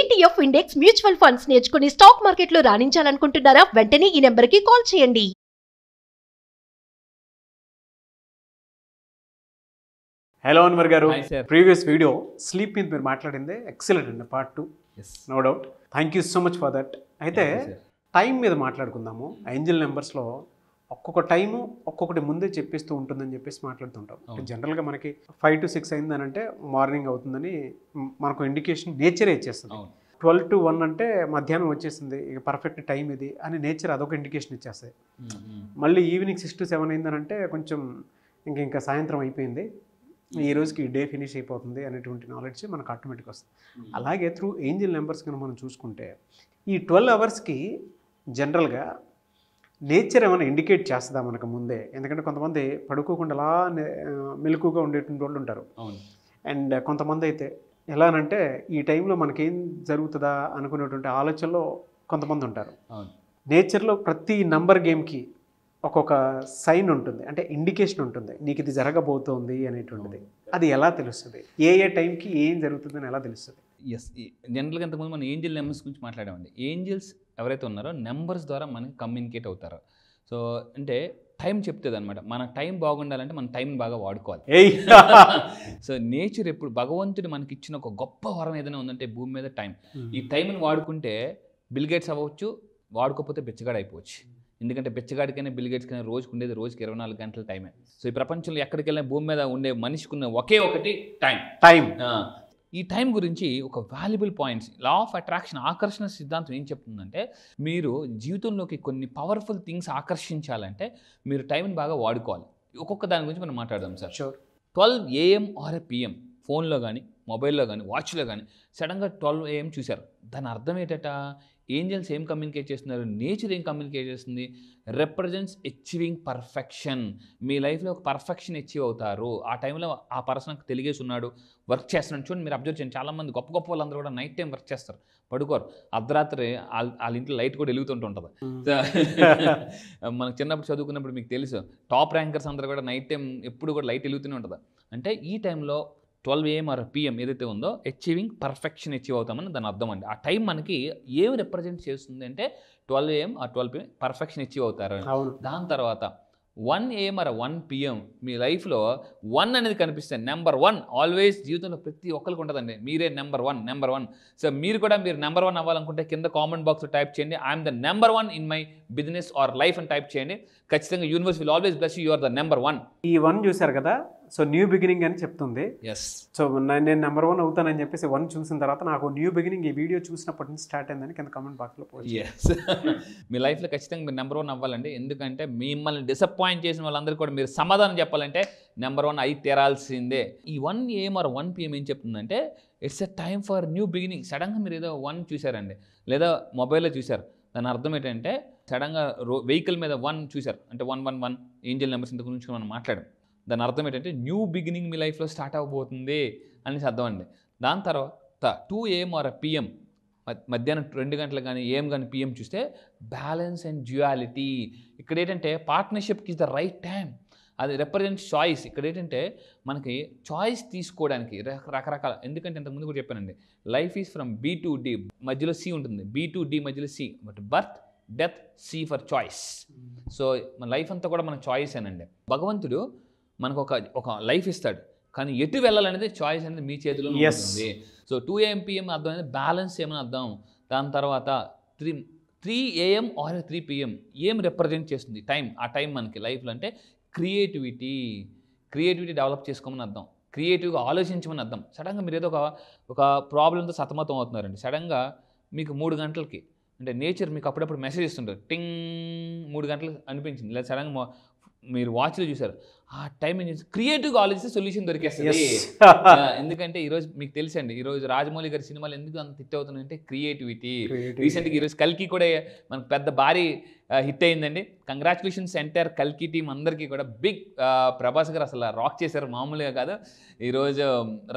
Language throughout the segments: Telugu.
ఈటీఎఫ్ ఇండెక్స్ మ్యూచువల్ ఫండ్స్ నేర్చుకుని స్టాక్ మార్కెట్లో రాణించాలనుకుంటున్నారా వెంటనే ఈ నెంబర్కి కాల్ చేయండి హలో అన్వర్ గారు ప్రీవియస్ వీడియో స్లీప్ మీద మీరు మాట్లాడిందే ఎక్సలెంట్ అండి part two no doubt thank you so much for that అయితే టైం మీద మాట్లాడుకుందాము ఏంజిల్ నెంబర్స్లో ఒక్కొక్క టైము ఒక్కొక్కటి ముందే చెప్పేస్తూ ఉంటుందని చెప్పేసి మాట్లాడుతుంటాం జనరల్గా మనకి ఫైవ్ టు సిక్స్ అయిందని అంటే మార్నింగ్ అవుతుందని మనకు ఇండికేషన్ నేచరే ఇచ్చేస్తుంది ట్వెల్వ్ టు వన్ అంటే మధ్యాహ్నం వచ్చేసింది ఇక పర్ఫెక్ట్ టైం ఇది అని నేచర్ అదొక ఇండికేషన్ ఇచ్చేస్తాయి మళ్ళీ ఈవినింగ్ సిక్స్ టు సెవెన్ అయిందని అంటే కొంచెం ఇంక ఇంకా సాయంత్రం అయిపోయింది ఈ రోజుకి డే ఫినిష్ అయిపోతుంది అనేటువంటి నాలెడ్జ్ మనకు ఆటోమేటిక్ వస్తుంది అలాగే త్రూ ఏంజిల్ నెంబర్స్ కనుక మనం చూసుకుంటే ఈ ట్వెల్వ్ అవర్స్కి జనరల్గా నేచర్ ఏమైనా ఇండికేట్ చేస్తుందా మనకు ముందే ఎందుకంటే కొంతమంది పడుకోకుండా అలా మెలకుగా ఉండేటువంటి వాళ్ళు ఉంటారు అండ్ కొంతమంది అయితే ఎలా అంటే ఈ టైంలో మనకేం జరుగుతుందా అనుకునేటువంటి ఆలోచనలో కొంతమంది ఉంటారు నేచర్లో ప్రతి నంబర్ గేమ్కి ఒక్కొక్క సైన్ ఉంటుంది అంటే ఇండికేషన్ ఉంటుంది నీకు ఇది జరగబోతోంది అనేటువంటిది అది ఎలా తెలుస్తుంది ఏ ఏ టైంకి ఏం జరుగుతుంది అని ఎలా తెలుస్తుంది ఎస్ జనరల్గా ఇంతకుముందు మనం ఏంజిల్ నెంబర్స్ గురించి మాట్లాడామండి ఏంజిల్స్ ఎవరైతే ఉన్నారో నెంబర్స్ ద్వారా మనకి కమ్యూనికేట్ అవుతారు సో అంటే టైం చెప్తుంది అనమాట మన టైం బాగుండాలంటే మన టైం బాగా వాడుకోవాలి సో నేచర్ ఎప్పుడు భగవంతుడు మనకి ఇచ్చిన ఒక గొప్ప వరం ఏదైనా ఉందంటే భూమి మీద టైం ఈ టైంని వాడుకుంటే బిల్గేట్స్ అవ్వచ్చు వాడుకోకపోతే బెచ్చగాడు అయిపోవచ్చు ఎందుకంటే బిచ్చగాడికైనా కైనా రోజుకు ఉండేది రోజుకి ఇరవై నాలుగు గంటల టైమే సో ఈ ప్రపంచంలో ఎక్కడికి వెళ్ళినా భూమి మీద ఉండే మనిషికి ఉన్న ఒకే ఒకటి టైం టైం ఈ టైం గురించి ఒక valuable points law of attraction ఆకర్షణ సిద్ధాంతం ఏం చెప్తుందంటే మీరు జీవితంలోకి కొన్ని పవర్ఫుల్ థింగ్స్ ఆకర్షించాలంటే మీరు టైంని బాగా వాడుకోవాలి ఒక్కొక్క దాని గురించి మనం మాట్లాడదాం sir sure twelve AM or PM ఫోన్లో కానీ మొబైల్లో కానీ వాచ్లో కానీ సడన్గా ట్వెల్వ్ ఏఎం చూశారు దాని అర్థం ఏంటట ఏంజల్స్ ఏం కమ్యూనికేట్ చేస్తున్నారు నేచర్ ఏం కమ్యూనికేట్ చేస్తుంది రిప్రజెంట్స్ అచీవింగ్ పర్ఫెక్షన్ మీ లైఫ్లో ఒక పర్ఫెక్షన్ అచీవ్ అవుతారు ఆ టైంలో ఆ పర్సన్ తెలిగేసి ఉన్నాడు వర్క్ చేస్తున్నాడు చూడండి మీరు అబ్జర్వ్ చేయండి చాలామంది గొప్ప గొప్ప వాళ్ళందరూ కూడా నైట్ టైం వర్క్ చేస్తారు పడుకోరు అర్ధరాత్రి వాళ్ళ ఇంట్లో లైట్ కూడా ఉంటుంది మనకు చిన్నప్పుడు చదువుకున్నప్పుడు మీకు తెలుసు టాప్ ర్యాంకర్స్ అందరూ కూడా నైట్ టైం ఎప్పుడు కూడా లైట్ వెలుగుతూనే ఉంటుంది అంటే ఈ టైంలో ట్వెల్వ్ ఏఎం ఆర్ పిఎం ఏదైతే ఉందో అచీవింగ్ పర్ఫెక్షన్ అచీవ్ అవుతామని దాని అర్థం అండి ఆ టైం మనకి ఏం రిప్రజెంట్ చేస్తుంది అంటే twelve AM or twelve PM perfection achieve అవుతారు దాని తర్వాత one AM or one PM మీ లైఫ్లో వన్ అనేది కనిపిస్తుంది నెంబర్ వన్ ఆల్వేస్ జీవితంలో ప్రతి ఒక్కరికి ఉంటుందండి మీరే number one number one so మీరు కూడా మీరు నెంబర్ వన్ అవ్వాలనుకుంటే కింద కామెంట్ బాక్స్లో టైప్ చేయండి I'm the number one in my business or life అని టైప్ చేయండి ఖచ్చితంగా universe will always bless you or the number one ఈ వన్ చూశారు కదా సో న్యూ బిగినింగ్ అని చెప్తుంది ఎస్ సో నేను నెంబర్ వన్ అవుతానని చెప్పేసి వన్ చూసిన తర్వాత నాకు న్యూ బిగినింగ్ ఈ వీడియో చూసినప్పటి నుంచి స్టార్ట్ అయిందని కింద కమెంట్ బాక్స్లో ఎస్ మీ లైఫ్లో ఖచ్చితంగా మీరు నెంబర్ వన్ అవ్వాలండి ఎందుకంటే మిమ్మల్ని డిసప్పాయింట్ చేసిన వాళ్ళందరూ కూడా మీరు సమాధానం చెప్పాలంటే నెంబర్ వన్ అయి తేరాల్సిందే ఈ one AM or one PM ఏం చెప్తుందంటే it's a time for new beginning సడన్గా మీరు ఏదో వన్ చూసారండి లేదా మొబైల్లో చూసారు దాని అర్థం ఏంటంటే సడన్గా రో వెహికల్ మీద వన్ చూశారు అంటే one one one angel numbers ఇంత గురించి మనం మాట్లాడాం దాని అర్థం ఏంటంటే న్యూ బిగినింగ్ మీ లైఫ్లో స్టార్ట్ అవ్వబోతుంది అనేసి అర్థం అండి దాని తర్వాత టూ ఏఎం ఆర్ పిఎం మధ్యాహ్నం రెండు గంటలు కానీ ఏం కానీ పిఎం చూస్తే బ్యాలెన్స్ అండ్ జ్యువాలిటీ ఇక్కడ ఏంటంటే పార్ట్నర్షిప్కి ఇస్ ద రైట్ టైం అది రిప్రజెంట్ చాయిస్ ఇక్కడ ఏంటంటే మనకి చాయిస్ తీసుకోవడానికి రకరకాల ఎందుకంటే ఇంతకుముందు కూడా చెప్పానండి life is from B to D మధ్యలో సి ఉంటుంది బీ టు డి మధ్యలో C but birth death C for choice so మన లైఫ్ అంతా కూడా మన చాయిస్ అనండి భగవంతుడు మనకు ఒక ఒక లైఫ్ ఇస్తాడు కానీ ఎటు వెళ్ళాలనేది చాయిస్ అనేది మీ చేతిలో ఉంటుంది సో టూ ఏఎం పిఎం అర్థం అనేది బ్యాలెన్స్ ఏమని అర్థం దాని తర్వాత three three AM or three PM ఏం రిప్రజెంట్ చేస్తుంది టైం ఆ టైం మనకి లైఫ్లో అంటే క్రియేటివిటీ క్రియేటివిటీ డెవలప్ చేసుకోమని అర్థం క్రియేటివ్గా ఆలోచించమని అర్థం సడన్గా మీరు ఏదో ఒక ఒక ప్రాబ్లంతో సతమతం అవుతున్నారండి సడన్గా మీకు మూడు గంటలకి అంటే నేచర్ మీకు అప్పుడప్పుడు మెసేజ్ ఇస్తుంటారు టింగ్ మూడు గంటలకు అనిపించింది లేదా సడన్గా మీరు వాచ్లో చూసారు ఆ టైం ఏం చేసి క్రియేటివ్గా ఆలోచిస్తే సొల్యూషన్ దొరికేస్తుంది ఎందుకంటే ఈరోజు మీకు తెలుసండి ఈరోజు రాజమౌళి గారి సినిమాలు ఎందుకు అంత హిట్ అవుతున్నాయంటే క్రియేటివిటీ రీసెంట్గా ఈరోజు కల్కి కూడా మనకు పెద్ద భారీ హిట్ అయిందండి కంగ్రాచులేషన్స్ ఎంటైర్ కల్కి టీం అందరికీ కూడా బిగ్ ప్రభాస్ గారు అసలు రాక్ చేశారు మామూలుగా కాదు ఈరోజు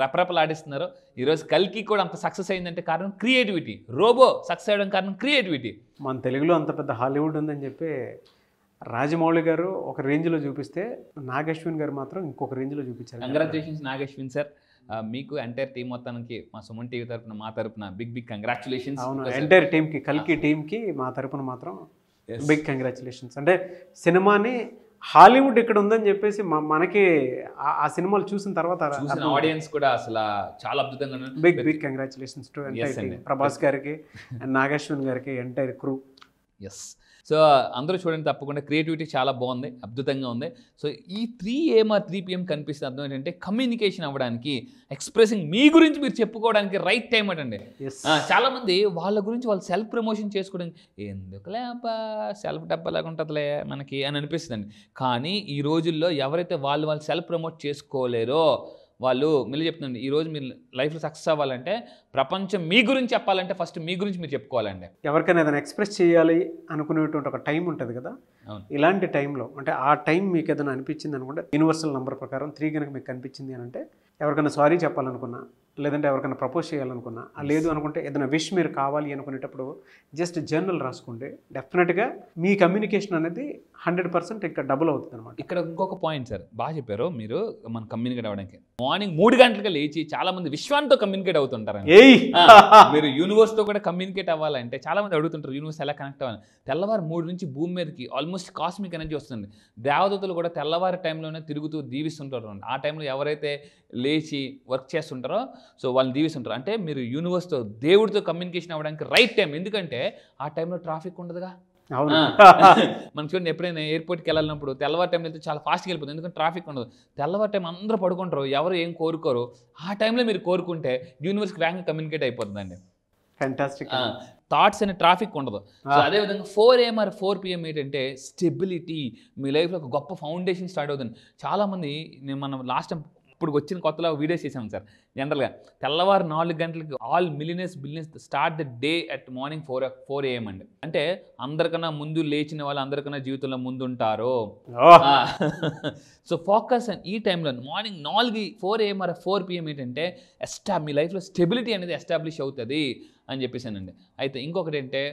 రపరపలాడిస్తున్నారు ఈరోజు కల్కి కూడా అంత సక్సెస్ అయిందంటే కారణం క్రియేటివిటీ రోబో సక్సెస్ అవ్వడం కారణం క్రియేటివిటీ మన తెలుగులో అంత పెద్ద హాలీవుడ్ ఉందని చెప్పి రాజమౌళి గారు ఒక రేంజ్లో చూపిస్తే నాగశ్విన్ గారు మాత్రం ఇంకొక రేంజ్లో చూపించారు కంగ్రాచులేషన్స్ నాగశ్విన్ సార్ మీకు ఎంటైర్ టీం మొత్తానికి మా సుమన్ టీవీ తరపున మా తరపున బిగ్ బిగ్ కంగ్రాచులేషన్స్ అవును ఎంటైర్ కి కల్కి టీమ్కి మా తరపున మాత్రం బిగ్ కంగ్రాచులేషన్స్ అంటే సినిమాని హాలీవుడ్ ఇక్కడ ఉందని చెప్పేసి మనకి ఆ సినిమాలు చూసిన తర్వాత ఆడియన్స్ కూడా అసలు చాలా అద్భుతంగా big big congratulations to entire Prabhas గారికి అండ్ నాగేశ్వన్ గారికి ఎంటైర్ క్రూ ఎస్ సో అందరూ చూడండి తప్పకుండా క్రియేటివిటీ చాలా బాగుంది అద్భుతంగా ఉంది సో ఈ త్రీ ఏం ఆ త్రీ పిఎం కనిపిస్తుంది అర్థం ఏంటంటే కమ్యూనికేషన్ అవ్వడానికి ఎక్స్ప్రెసింగ్ మీ గురించి మీరు చెప్పుకోవడానికి రైట్ టైం అటండి చాలామంది వాళ్ళ గురించి వాళ్ళు సెల్ఫ్ ప్రమోషన్ చేసుకోవడానికి ఎందుకులే అబ్బా సెల్ఫ్ డబ్బలాగా ఉంటుందిలే మనకి అని అనిపిస్తుందండి కానీ ఈ రోజుల్లో ఎవరైతే వాళ్ళు వాళ్ళు సెల్ఫ్ ప్రమోట్ చేసుకోలేరో వాళ్ళు మళ్ళీ చెప్తున్నాను ఈరోజు మీరు లైఫ్లో సక్సెస్ అవ్వాలంటే ప్రపంచం మీ గురించి చెప్పాలంటే ఫస్ట్ మీ గురించి మీరు చెప్పుకోవాలండి ఎవరికైనా ఏదైనా ఎక్స్ప్రెస్ చేయాలి అనుకునేటువంటి ఒక టైం ఉంటుంది కదా ఇలాంటి టైంలో అంటే ఆ టైం మీకు ఏదైనా అనిపించింది అనుకుంటే యూనివర్సల్ నెంబర్ ప్రకారం త్రీ కనుక మీకు కనిపించింది అని అంటే ఎవరికైనా సారీ చెప్పాలనుకున్నా లేదంటే ఎవరికైనా ప్రపోజ్ చేయాలనుకున్నా లేదు అనుకుంటే ఏదైనా విష్ మీరు కావాలి అనుకునేటప్పుడు జస్ట్ జర్నల్ రాసుకుంటే డెఫినెట్గా మీ కమ్యూనికేషన్ అనేది హండ్రెడ్ పర్సెంట్ ఇక్కడ డబుల్ అవుతుంది అనమాట ఇక్కడ ఇంకొక పాయింట్ సార్ బాగా చెప్పారు మీరు మన కమ్యూనికేట్ అవ్వడానికి మార్నింగ్ మూడు గంటలకు లేచి చాలా మంది విశ్వాంతో కమ్యూనికేట్ అవుతుంటారు మీరు యూనివర్స్ తో కూడా కమ్యూనికేట్ అవ్వాలంటే చాలా మంది అడుగుతుంటారు యూనివర్స్ ఎలా కనెక్ట్ అవ్వాలి తెల్లవారు మూడు నుంచి భూమి మీదకి ఆల్మోస్ట్ కాస్మిక్ ఎనర్జీ వస్తుంది దేవదూతలు కూడా తెల్లవారి టైంలోనే తిరుగుతూ దీవిస్తుంటారు ఆ టైంలో ఎవరైతే లేచి వర్క్ చేస్తుంటారో సో వాళ్ళని దీవిస్తుంటారు అంటే మీరు యూనివర్స్తో దేవుడితో కమ్యూనికేషన్ అవ్వడానికి రైట్ టైం ఎందుకంటే ఆ టైంలో ట్రాఫిక్ ఉండదుగా అవును మనం చూడండి ఎప్పుడైనా ఎయిర్పోర్ట్కి వెళ్ళాలినప్పుడు తెల్లవారు టైంలో అయితే చాలా ఫాస్ట్గా వెళ్ళిపోతుంది ఎందుకంటే ట్రాఫిక్ ఉండదు తెల్లవారు టైం అందరూ పడుకుంటారు ఎవరు ఏం కోరుకోరు ఆ టైంలో మీరు కోరుకుంటే యూనివర్స్కి వేగంగా కమ్యూనికేట్ అయిపోతుందండి ఫ్యాంటాస్టిక్ థాట్స్ అనే ట్రాఫిక్ ఉండదు సో అదేవిధంగా four AM or four PM ఏంటంటే స్టెబిలిటీ మీ లైఫ్లో ఒక గొప్ప ఫౌండేషన్ స్టార్ట్ అవుతుంది చాలామంది నేను మనం లాస్ట్ టైం ఇప్పుడు వచ్చిన కొత్తలో వీడియోస్ చేసాం సార్ జనరల్గా తెల్లవారు నాలుగు గంటలకి all millionaires billionaires start the day at morning four four AM అండి అంటే అందరికన్నా ముందు లేచిన వాళ్ళు అందరికన్నా జీవితంలో ముందు ఉంటారు సో ఫోకస్ అండ్ ఈ టైంలో మార్నింగ్ నాలుగు four AM or four PM ఏంటంటే ఎస్టా మీ లైఫ్లో స్టెబిలిటీ అనేది ఎస్టాబ్లిష్ అవుతుంది అని చెప్పేసానండి అయితే ఇంకొకటి ఏంటంటే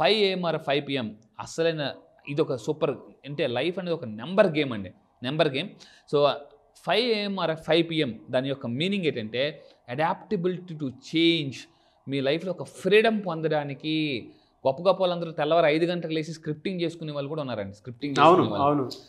five AM or five PM అసలైన ఇది ఒక సూపర్ అంటే లైఫ్ అనేది ఒక నెంబర్ గేమ్ అండి number game so five AM or five PM దాని యొక్క మీనింగ్ ఏంటంటే అడాప్టబిలిటీ టు చేంజ్ మీ లైఫ్లో ఒక ఫ్రీడమ్ పొందడానికి గొప్ప గొప్ప వాళ్ళందరూ తెల్లవారు ఐదు గంటలకు లేచి స్క్రిప్టింగ్ చేసుకునే వాళ్ళు కూడా ఉన్నారండి స్క్రిప్టింగ్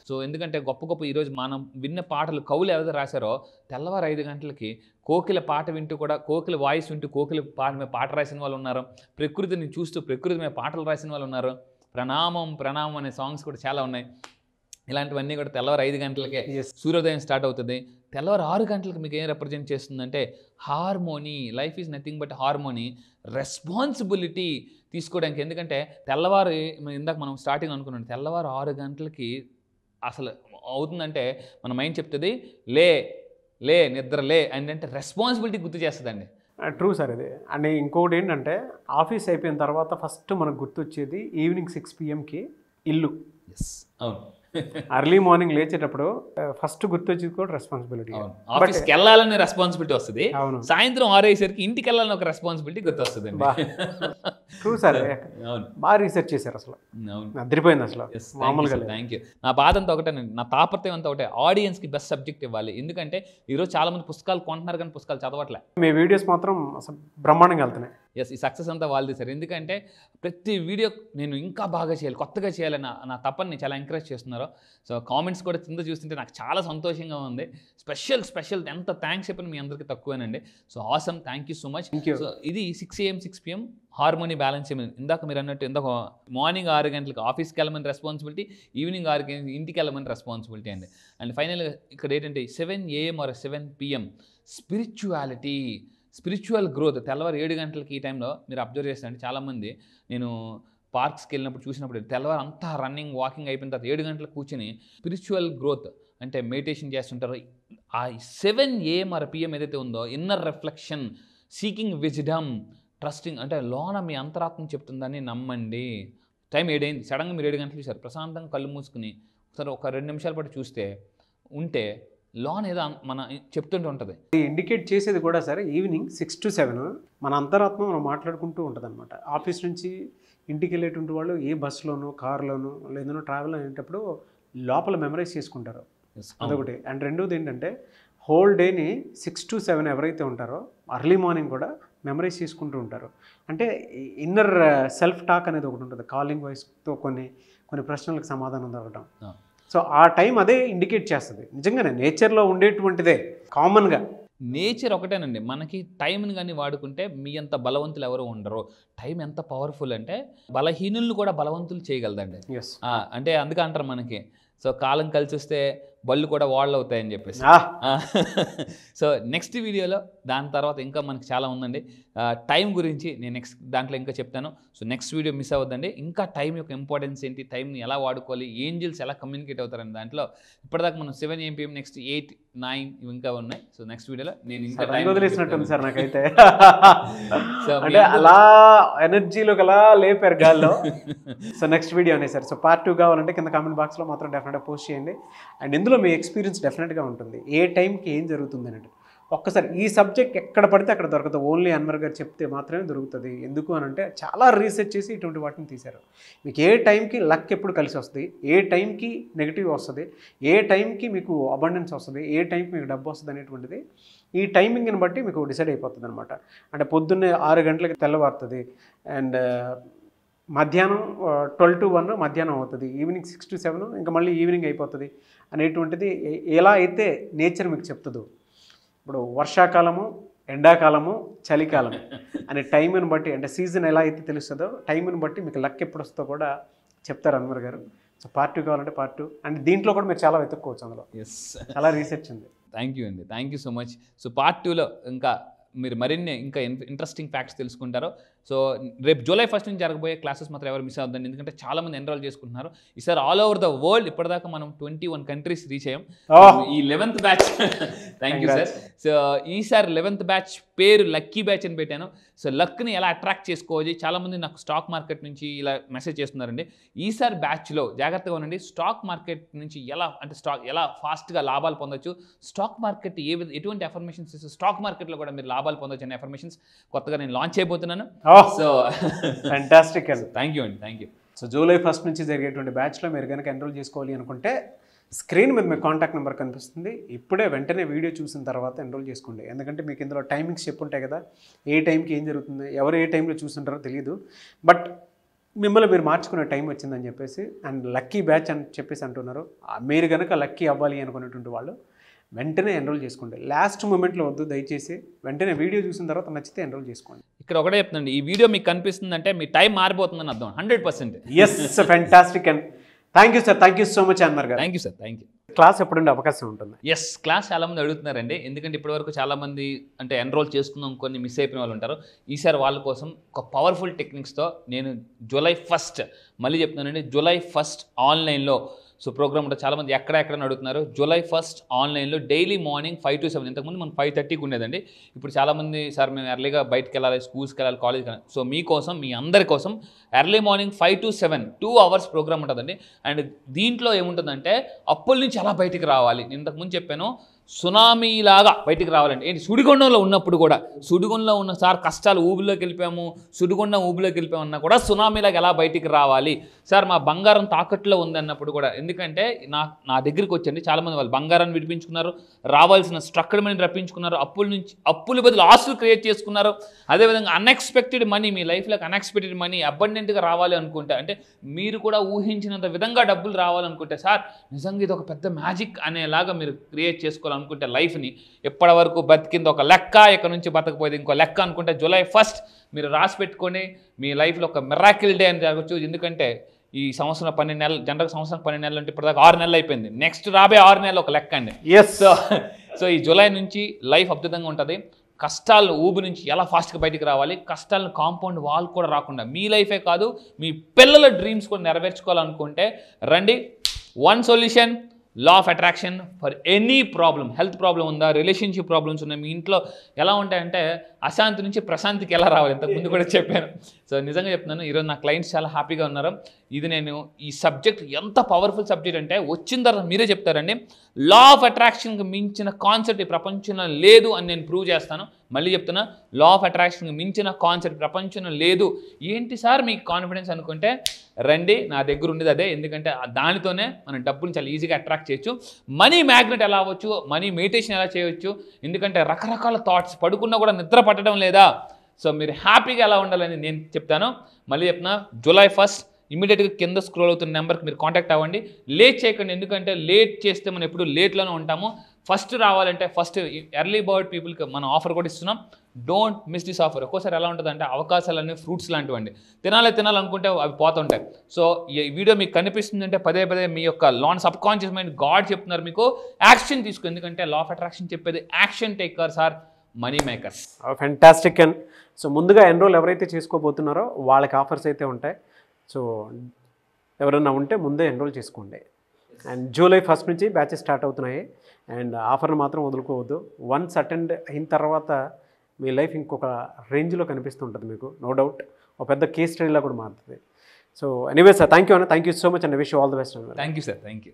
సో ఎందుకంటే గొప్ప గొప్ప ఈరోజు మనం విన్న పాటలు కవులు ఎవరైతే రాశారో తెల్లవారు ఐదు గంటలకి కోకిల పాట వింటూ కూడా కోకిల వాయిస్ వింటూ కోకిల పాట మీద పాట రాసిన వాళ్ళు ఉన్నారు ప్రకృతిని చూస్తూ ప్రకృతి మీద పాటలు రాసిన వాళ్ళు ఉన్నారు ప్రణామం ప్రణామం అనే సాంగ్స్ కూడా చాలా ఉన్నాయి ఇలాంటివన్నీ కూడా తెల్లవారు ఐదు గంటలకే సూర్యోదయం స్టార్ట్ అవుతుంది తెల్లవారు ఆరు గంటలకు మీకు ఏం రిప్రజెంట్ చేస్తుందంటే harmony life is nothing but harmony responsibility తీసుకోవడానికి ఎందుకంటే తెల్లవారు ఇందాక మనం స్టార్టింగ్ అనుకున్నాం తెల్లవారు ఆరు గంటలకి అసలు అవుతుందంటే మన మైండ్ చెప్తుంది లే లే నిద్ర లే అంటే రెస్పాన్సిబిలిటీ గుర్తు చేస్తుందండి ట్రూ సార్ ఇది అండ్ ఇంకొకటి ఏంటంటే ఆఫీస్ అయిపోయిన తర్వాత ఫస్ట్ మనకు గుర్తొచ్చేది ఈవినింగ్ సిక్స్ పిఎంకి ఇల్లు ఎస్ అవును అర్లీ మార్నింగ్ లేచేటప్పుడు ఫస్ట్ గుర్తొచ్చేది కూడా రెస్పాన్సిబిలిటీ ఆఫీస్కి వెళ్ళాలనే రెస్పాన్సిబిలిటీ వస్తుంది సాయంత్రం ఆరేసరికి ఇంటికి వెళ్ళాలని ఒక రెస్పాన్సిబిలిటీ గుర్తొస్తుంది ట్రూ సార్ బాగా రీసెర్చ్ చేశారు అసలు అదిరిపోయింది అసలు మామూలుగా థ్యాంక్ యూ నా బాధ అంతా ఒకటే నా తాపత్రయం అంతా ఒకటే ఆడియన్స్కి బెస్ట్ సబ్జెక్ట్ ఇవ్వాలి ఎందుకంటే ఈరోజు చాలా మంది పుస్తకాలు కొంటున్నారు కానీ పుస్తకాలు చదవట్లే మీ వీడియోస్ మాత్రం అసలు బ్రహ్మాండంగా వెళ్తున్నాయి ఎస్ ఈ సక్సెస్ అంతా వాళ్ళది సార్ ఎందుకంటే ప్రతి వీడియో నేను ఇంకా బాగా చేయాలి కొత్తగా చేయాలని నా తప్పని చాలా ఎంకరేజ్ చేస్తున్నారు సో కామెంట్స్ కూడా కింద చూస్తుంటే నాకు చాలా సంతోషంగా ఉంది స్పెషల్ స్పెషల్ ఎంత థ్యాంక్స్ చెప్పిన మీ అందరికీ తక్కువేనండి so awesome thank you so much so ఇది six AM six PM harmony balance ఇందాక మీరు అన్నట్టు ఇందాక మార్నింగ్ ఆరు గంటలకు ఆఫీస్కి వెళ్ళమని రెస్పాన్సిబిలిటీ ఈవినింగ్ ఆరు గంటలకి ఇంటికి వెళ్ళమని రెస్పాన్సిబిలిటీ అండి అండ్ ఫైనల్గా ఇక్కడ ఏంటంటే seven AM or seven PM spirituality spiritual growth తెల్లవారు ఏడు గంటలకి ఈ టైంలో మీరు అబ్జర్వ్ చేస్తారంటే చాలామంది నేను పార్క్స్కి వెళ్ళినప్పుడు చూసినప్పుడు తెల్లవారు అంతా రన్నింగ్ వాకింగ్ అయిపోయిన తర్వాత ఏడు గంటలకు కూర్చొని స్పిరిచువల్ గ్రోత్ అంటే మెడిటేషన్ చేస్తుంటారు ఆ సెవెన్ ఏ ఆర్ పిఎం ఏదైతే ఉందో inner reflection seeking wisdom trusting అంటే లోన మీ అంతరాత్మ చెప్తుందని నమ్మండి టైం ఏడైంది సడన్గా మీరు ఏడు గంటలు చూసారు ప్రశాంతంగా కళ్ళు మూసుకుని ఒకసారి ఒక రెండు నిమిషాల పాటు చూస్తే ఉంటే లో అనేది మన చెప్తుంటూ ఉంటుంది ఇండికేట్ చేసేది కూడా సరే ఈవినింగ్ సిక్స్ టు సెవెన్ మన అంతరాత్మ మనం మాట్లాడుకుంటూ ఉంటుంది అనమాట ఆఫీస్ నుంచి ఇంటికి వెళ్ళేటువంటి వాళ్ళు ఏ బస్సులోనో కారులోనో లేదనో ట్రావెల్ అనేటప్పుడు లోపల మెమరైజ్ చేసుకుంటారు అదొకటి అండ్ రెండోది ఏంటంటే హోల్ డేని సిక్స్ టు సెవెన్ ఎవరైతే ఉంటారో అర్లీ మార్నింగ్ కూడా మెమరైజ్ చేసుకుంటూ ఉంటారు అంటే ఇన్నర్ సెల్ఫ్ టాక్ అనేది ఒకటి ఉంటుంది కాలింగ్ వాయిస్తో కొన్ని కొన్ని ప్రశ్నలకు సమాధానం దొరకడం సో ఆ టైం అదే ఇండికేట్ చేస్తుంది నిజంగానే నేచర్లో ఉండేటువంటిదే కామన్గా నేచర్ ఒకటేనండి మనకి టైంని కానీ వాడుకుంటే మీ అంత బలవంతులు ఎవరు ఉండరు టైం ఎంత పవర్ఫుల్ అంటే బలహీనులను కూడా బలవంతులు చేయగలదండి అంటే అందుకే అంటారు మనకి సో కాలం కలిసి వస్తే బళ్ళు కూడా వాళ్ళు అవుతాయని చెప్పేసి సో నెక్స్ట్ వీడియోలో దాని తర్వాత ఇంకా మనకి చాలా ఉందండి టైం గురించి నేను నెక్స్ట్ దాంట్లో ఇంకా చెప్తాను సో నెక్స్ట్ వీడియో మిస్ అవ్వద్దండి ఇంకా టైం యొక్క ఇంపార్టెన్స్ ఏంటి టైంని ఎలా వాడుకోవాలి ఏంజిల్స్ ఎలా కమ్యూనికేట్ అవుతారని దాంట్లో ఇప్పటిదాకా మనం seven AM PM next eight nine ఇంకా ఉన్నాయి సో నెక్స్ట్ వీడియోలో నేను ఇంకా టైం వదిలేసినట్టుంది సార్ నాకైతే అంటే అలా ఎనర్జీలో అలా లేపారు గాల్లో సో నెక్స్ట్ వీడియో వీడియోనే సార్ సో పార్ట్ టూ కావాలంటే కింద కామెంట్ బాక్స్లో మాత్రం డెఫినెట్గా పోస్ట్ చేయండి అండ్ ఇందులో ఇందులో మీ ఎక్స్పీరియన్స్ డెఫినెట్గా ఉంటుంది ఏ టైంకి ఏం జరుగుతుంది అన్నట్టు ఒక్కసారి ఈ సబ్జెక్ట్ ఎక్కడ పడితే అక్కడ దొరకదు ఓన్లీ అన్వర్ గారు చెప్తే మాత్రమే దొరుకుతుంది ఎందుకు అని అంటే చాలా రీసెర్చ్ చేసి ఇటువంటి వాటిని తీశారు మీకు ఏ టైంకి లక్ ఎప్పుడు కలిసి వస్తుంది ఏ టైంకి నెగిటివ్ వస్తుంది ఏ టైంకి మీకు అబండెన్స్ వస్తుంది ఏ టైంకి మీకు డబ్బు వస్తుంది అనేటువంటిది ఈ టైమింగ్ని బట్టి మీకు డిసైడ్ అయిపోతుంది అనమాట అంటే పొద్దున్నే ఆరు గంటలకి తెల్లవారుతుంది అండ్ మధ్యాహ్నం ట్వెల్వ్ టు వన్ మధ్యాహ్నం అవుతుంది ఈవినింగ్ సిక్స్ టు సెవెన్ ఇంకా మళ్ళీ ఈవినింగ్ అయిపోతుంది అనేటువంటిది ఎలా అయితే నేచర్ మీకు చెప్తుందో ఇప్పుడు వర్షాకాలము ఎండాకాలము చలికాలము అనే టైంను బట్టి అంటే సీజన్ ఎలా అయితే తెలుస్తుందో టైంను బట్టి మీకు లక్ ఎప్పుడు వస్తుందో కూడా చెప్తారు అన్వర్ గారు సో పార్ట్ టూ కావాలంటే పార్ట్ టూ అండ్ దీంట్లో కూడా మీరు చాలా వెతుక్కోవచ్చు అందులో ఎస్ చాలా రీసెర్చ్ ఉంది థ్యాంక్ యూ అండి thank you so much so part టూలో ఇంకా మీరు మరిన్ని ఇంకా ఇంట్రెస్టింగ్ ఫ్యాక్ట్స్ తెలుసుకుంటారో సో రేపు జూలై ఫస్ట్ నుంచి జరగబోయే క్లాసెస్ మాత్రం ఎవరు మిస్ అవుతుంది ఎందుకంటే చాలా మంది ఎన్రోల్ చేసుకుంటున్నారు ఈసారి ఆల్ ఓవర్ ద వరల్డ్ ఇప్పటిదాకా మనం ట్వంటీ వన్ కంట్రీస్ రీచ్ అయ్యాం ఈ eleventh batch thank you sir so ఈసారి లెవెన్త్ బ్యాచ్ పేరు లక్కీ బ్యాచ్ అని పెట్టాను సో లక్ని ఎలా అట్రాక్ట్ చేసుకోవాలి చాలామంది నాకు స్టాక్ మార్కెట్ నుంచి ఇలా మెసేజ్ చేస్తున్నారండి ఈసారి బ్యాచ్లో జాగ్రత్తగా ఉండండి స్టాక్ మార్కెట్ నుంచి ఎలా అంటే స్టాక్ ఎలా ఫాస్ట్గా లాభాలు పొందొచ్చు స్టాక్ మార్కెట్ ఏ ఎటువంటి ఎఫర్మేషన్స్ ఇస్తే స్టాక్ మార్కెట్లో కూడా మీరు లాభాలు పొందొచ్చు అనే ఎఫర్మేషన్స్ కొత్తగా నేను లాంచ్ అయిపోతున్నాను సో ఫ్యాంటాస్టిక్ థ్యాంక్ యూ అండి thank you so July first నుంచి జరిగేటువంటి బ్యాచ్లో మీరు కనుక ఎన్రోల్ చేసుకోవాలి అనుకుంటే స్క్రీన్ మీద మీ కాంటాక్ట్ నెంబర్ కనిపిస్తుంది ఇప్పుడే వెంటనే వీడియో చూసిన తర్వాత ఎన్రోల్ చేసుకోండి ఎందుకంటే మీకు ఇందులో టైమింగ్స్ చెప్పుంటాయి కదా ఏ టైంకి ఏం జరుగుతుంది ఎవరు ఏ టైంలో చూస్తుంటారో తెలియదు బట్ మిమ్మల్ని మీరు మార్చుకునే టైం వచ్చిందని చెప్పేసి అండ్ లక్కీ బ్యాచ్ అని చెప్పేసి అంటున్నారు మీరు కనుక లక్కీ అవ్వాలి అనుకునేటువంటి వాళ్ళు వెంటనే ఎన్రోల్ చేసుకోండి లాస్ట్ మూమెంట్లో వద్దు దయచేసి వెంటనే వీడియో చూసిన తర్వాత నచ్చితే ఎన్రోల్ చేసుకోండి ఇక్కడ ఒకటే చెప్తున్నాండి ఈ వీడియో మీకు అంటే మీ టైం మారిపోతుందని అర్థం hundred percent yes fantastic and thank you sir thank you so much అన్నారు thank you sir thank you class ఎప్పుడు అవకాశం ఉంటుంది ఎస్ క్లాస్ చాలా మంది అడుగుతున్నారండి ఎందుకంటే వరకు చాలా మంది అంటే ఎన్రోల్ చేసుకున్నాం కొన్ని మిస్ అయిపోయిన వాళ్ళు ఉంటారు ఈసారి వాళ్ళ కోసం ఒక పవర్ఫుల్ టెక్నిక్స్తో నేను జూలై ఫస్ట్ మళ్ళీ చెప్తున్నానండి జూలై ఫస్ట్ ఆన్లైన్లో సో ప్రోగ్రామ్ కూడా చాలామంది ఎక్కడెక్కడ అడుగుతున్నారు జూలై ఫస్ట్ ఆన్లైన్లో daily morning five to seven ఇంతకుముందు మనం ఫైవ్ థర్టీకి ఉండేదండి ఇప్పుడు చాలామంది సార్ మేము ఎర్లీగా బయటకు వెళ్ళాలి స్కూల్స్కి వెళ్ళాలి కాలేజ్కి వెళ్ళాలి సో మీకోసం మీ అందరి కోసం early morning five to seven two hours program ఉంటుందండి అండ్ దీంట్లో ఏముంటుందంటే అప్పుల నుంచి ఎలా బయటికి రావాలి నేను ఇంతకుముందు చెప్పాను సునామీలాగా బయటికి రావాలండి ఏంటి సుడిగుండంలో ఉన్నప్పుడు కూడా సుడిగుండంలో ఉన్న సార్ కష్టాలు ఊబిలోకి వెళ్ళిపోయాము సుడిగుండం ఊబిలోకి వెళ్ళిపోయామన్నా కూడా సునామీలాగా ఎలా బయటికి రావాలి సార్ మా బంగారం తాకట్లో ఉందన్నప్పుడు కూడా ఎందుకంటే నా నా దగ్గరికి వచ్చండి చాలామంది వాళ్ళు బంగారాన్ని విడిపించుకున్నారు రావాల్సిన స్ట్రక్చర్ మనీని రప్పించుకున్నారు అప్పుల నుంచి అప్పుల బదులు ఆస్తులు క్రియేట్ చేసుకున్నారు అదేవిధంగా అన్ఎక్స్పెక్టెడ్ మనీ మీ లైఫ్లోకి అన్ఎక్స్పెక్టెడ్ మనీ అబండెంట్గా రావాలి అనుకుంటే అంటే మీరు కూడా ఊహించినంత విధంగా డబ్బులు రావాలనుకుంటే సార్ నిజంగా ఇది ఒక పెద్ద మ్యాజిక్ అనేలాగా మీరు క్రియేట్ చేసుకోవాలి అనుకుంటే లైఫ్ని ఎప్పటి వరకు బతికింది ఒక లెక్క ఇక్కడ నుంచి బతకపోయేది ఇంకో లెక్క అనుకుంటే జూలై ఫస్ట్ మీరు రాసి పెట్టుకొని మీ లైఫ్లో ఒక మిరాకిల్ డే అని జరగచ్చు ఎందుకంటే ఈ సంవత్సరం పన్నెండు నెలలు జనరల్ సంవత్సరం పన్నెండు నెలలు అంటే ఇప్పటిదాకా ఆరు నెలలు అయిపోయింది నెక్స్ట్ రాబోయే ఆరు నెలలు ఒక లెక్క అండి ఎస్ సో సో ఈ జూలై నుంచి లైఫ్ అద్భుతంగా ఉంటుంది కష్టాలు ఊబి నుంచి ఎలా ఫాస్ట్గా బయటికి రావాలి కష్టాలను కాంపౌండ్ వాల్ కూడా రాకుండా మీ లైఫే కాదు మీ పిల్లల డ్రీమ్స్ కూడా నెరవేర్చుకోవాలనుకుంటే రండి one solution law of attraction for any problem health problem ఉందా రిలేషన్షిప్ ప్రాబ్లమ్స్ ఉన్నాయి మీ ఇంట్లో ఎలా ఉంటాయంటే అశాంతి నుంచి ప్రశాంతికి ఎలా రావాలి ఇంతకుముందు కూడా చెప్పాను సో నిజంగా చెప్తున్నాను ఈరోజు నా క్లయింట్స్ చాలా హ్యాపీగా ఉన్నారు ఇది నేను ఈ సబ్జెక్ట్ ఎంత పవర్ఫుల్ సబ్జెక్ట్ అంటే వచ్చిన తర్వాత మీరే చెప్తారండి లా ఆఫ్ అట్రాక్షన్కి మించిన కాన్సెప్ట్ ఈ ప్రపంచంలో లేదు అని నేను ప్రూవ్ చేస్తాను మళ్ళీ చెప్తున్నా లా ఆఫ్ అట్రాక్షన్కి మించిన కాన్సెప్ట్ ప్రపంచంలో లేదు ఏంటి సార్ మీకు కాన్ఫిడెన్స్ అనుకుంటే రండి నా దగ్గర ఉండేది అదే ఎందుకంటే దానితోనే మనం డబ్బుని చాలా ఈజీగా అట్రాక్ట్ చేయొచ్చు మనీ మ్యాగ్నెట్ ఎలా అవ్వచ్చు మనీ మెడిటేషన్ ఎలా చేయవచ్చు ఎందుకంటే రకరకాల థాట్స్ పడుకున్నా కూడా నిద్రపడ పట్టడం లేదా సో మీరు హ్యాపీగా ఎలా ఉండాలని నేను చెప్తాను మళ్ళీ చెప్తున్నా జూలై ఫస్ట్ ఇమీడియట్గా కింద స్క్రోల్ అవుతున్న నెంబర్కి మీరు కాంటాక్ట్ అవ్వండి లేట్ చేయకండి ఎందుకంటే లేట్ చేస్తే మనం ఎప్పుడు లేట్లోనే ఉంటాము ఫస్ట్ రావాలంటే ఫస్ట్ ఎర్లీ బర్డ్ పీపుల్కి మనం ఆఫర్ కూడా ఇస్తున్నాం డోంట్ మిస్ దిస్ ఆఫర్ ఒక్కోసారి ఎలా ఉంటుందంటే అవకాశాలన్నీ ఫ్రూట్స్ లాంటివండి తినాలి తినాలనుకుంటే అవి పోతుంటాయి సో ఈ వీడియో మీకు కనిపిస్తుందంటే పదే పదే మీ యొక్క లాన్ సబ్కాన్షియస్ మైండ్ గాడ్ చెప్తున్నారు మీకు యాక్షన్ తీసుకో ఎందుకంటే లా ఆఫ్ అట్రాక్షన్ చెప్పేది action take sir money makers fantastic and so ముందుగా ఎన్రోల్ ఎవరైతే చేసుకోబోతున్నారో వాళ్ళకి ఆఫర్స్ అయితే ఉంటాయి సో ఎవరైనా ఉంటే ముందే ఎన్రోల్ చేసుకోండి అండ్ జూలై ఫస్ట్ నుంచి బ్యాచెస్ స్టార్ట్ అవుతున్నాయి అండ్ ఆఫర్ను మాత్రం వదులుకోవద్దు వన్స్ అటెండ్ అయిన తర్వాత మీ లైఫ్ ఇంకొక రేంజ్లో కనిపిస్తుంటుంది మీకు నో డౌట్ ఒక పెద్ద కేస్ స్టడీలా కూడా మారుతుంది so anyway sir thank you అన్న thank you so much and wish all the best thank you sir thank you